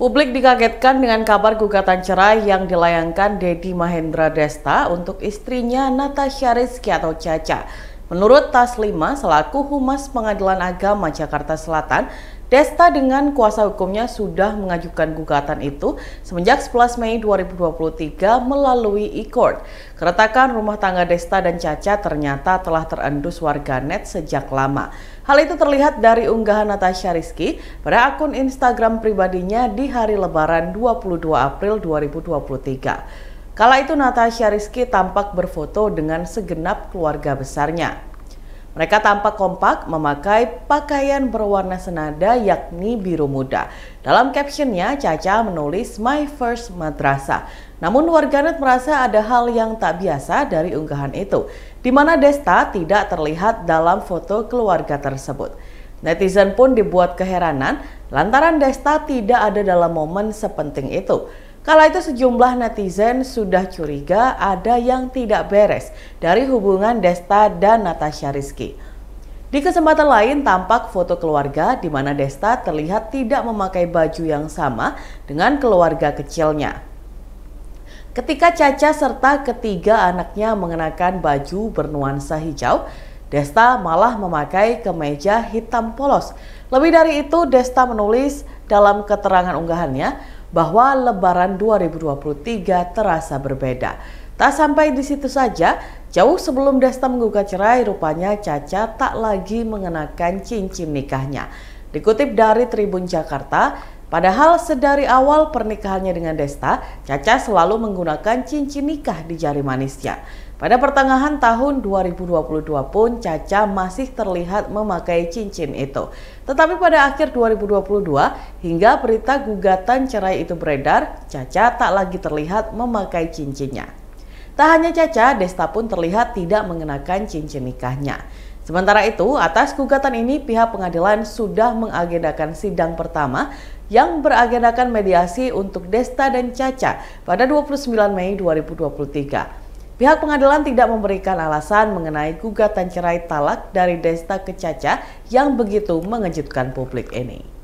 Publik dikagetkan dengan kabar gugatan cerai yang dilayangkan Dedi Mahendra Desta untuk istrinya Natasha Rizky atau Caca. Menurut Taslima, selaku Humas Pengadilan Agama Jakarta Selatan, Desta dengan kuasa hukumnya sudah mengajukan gugatan itu semenjak 11 Mei 2023 melalui e-court. Keretakan rumah tangga Desta dan Caca ternyata telah terendus warganet sejak lama. Hal itu terlihat dari unggahan Natasha Rizky pada akun Instagram pribadinya di hari lebaran 22 April 2023. Kala itu Natasha Rizky tampak berfoto dengan segenap keluarga besarnya. Mereka tampak kompak memakai pakaian berwarna senada yakni biru muda. Dalam captionnya, Caca menulis My First Madrasah. Namun warganet merasa ada hal yang tak biasa dari unggahan itu, di mana Desta tidak terlihat dalam foto keluarga tersebut. Netizen pun dibuat keheranan lantaran Desta tidak ada dalam momen sepenting itu. Kala itu sejumlah netizen sudah curiga ada yang tidak beres dari hubungan Desta dan Natasha Rizky. Di kesempatan lain tampak foto keluarga di mana Desta terlihat tidak memakai baju yang sama dengan keluarga kecilnya. Ketika Caca serta ketiga anaknya mengenakan baju bernuansa hijau, Desta malah memakai kemeja hitam polos. Lebih dari itu, Desta menulis dalam keterangan unggahannya, bahwa Lebaran 2023 terasa berbeda. Tak sampai di situ saja, jauh sebelum Desta menggugat cerai, rupanya Caca tak lagi mengenakan cincin nikahnya. Dikutip dari Tribun Jakarta, Padahal sedari awal pernikahannya dengan Desta, Caca selalu menggunakan cincin nikah di jari manisnya. Pada pertengahan tahun 2022 pun Caca masih terlihat memakai cincin itu. Tetapi pada akhir 2022 hingga berita gugatan cerai itu beredar, Caca tak lagi terlihat memakai cincinnya. Tak hanya Caca, Desta pun terlihat tidak mengenakan cincin nikahnya. Sementara itu, atas gugatan ini pihak pengadilan sudah mengagendakan sidang pertama yang beragendakan mediasi untuk Desta dan Caca pada 29 Mei 2023. Pihak pengadilan tidak memberikan alasan mengenai gugatan cerai talak dari Desta ke Caca yang begitu mengejutkan publik ini.